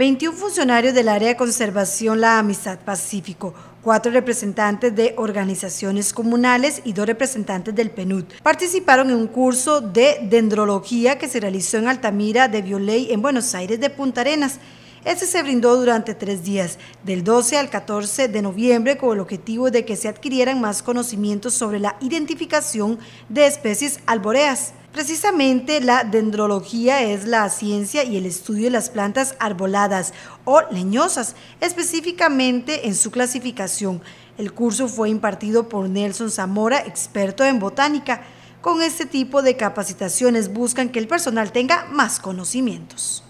21 funcionarios del área de conservación La Amistad Pacífico, cuatro representantes de organizaciones comunales y dos representantes del PNUD. Participaron en un curso de dendrología que se realizó en Altamira de Violey en Buenos Aires de Punta Arenas. Este se brindó durante tres días, del 12 al 14 de noviembre, con el objetivo de que se adquirieran más conocimientos sobre la identificación de especies alboreas. Precisamente la dendrología es la ciencia y el estudio de las plantas arboladas o leñosas, específicamente en su clasificación. El curso fue impartido por Nelson Zamora, experto en botánica. Con este tipo de capacitaciones buscan que el personal tenga más conocimientos.